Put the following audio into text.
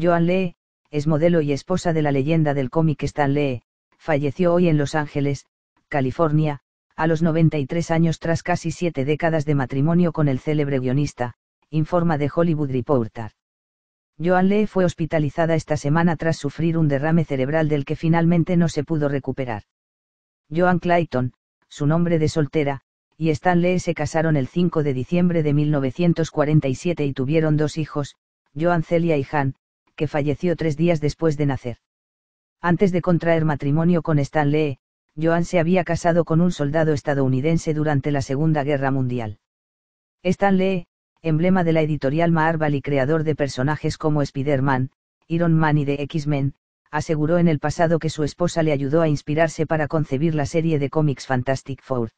Joan Lee, es modelo y esposa de la leyenda del cómic Stan Lee, falleció hoy en Los Ángeles, California, a los 93 años tras casi siete décadas de matrimonio con el célebre guionista, informa de Hollywood Reporter. Joan Lee fue hospitalizada esta semana tras sufrir un derrame cerebral del que finalmente no se pudo recuperar. Joan Clayton, su nombre de soltera, y Stan Lee se casaron el 5 de diciembre de 1947 y tuvieron dos hijos, Joan Celia y Han, que falleció tres días después de nacer. Antes de contraer matrimonio con Lee, Joan se había casado con un soldado estadounidense durante la Segunda Guerra Mundial. Lee, emblema de la editorial Marvel y creador de personajes como Spider-Man, Iron Man y de X-Men, aseguró en el pasado que su esposa le ayudó a inspirarse para concebir la serie de cómics Fantastic Four.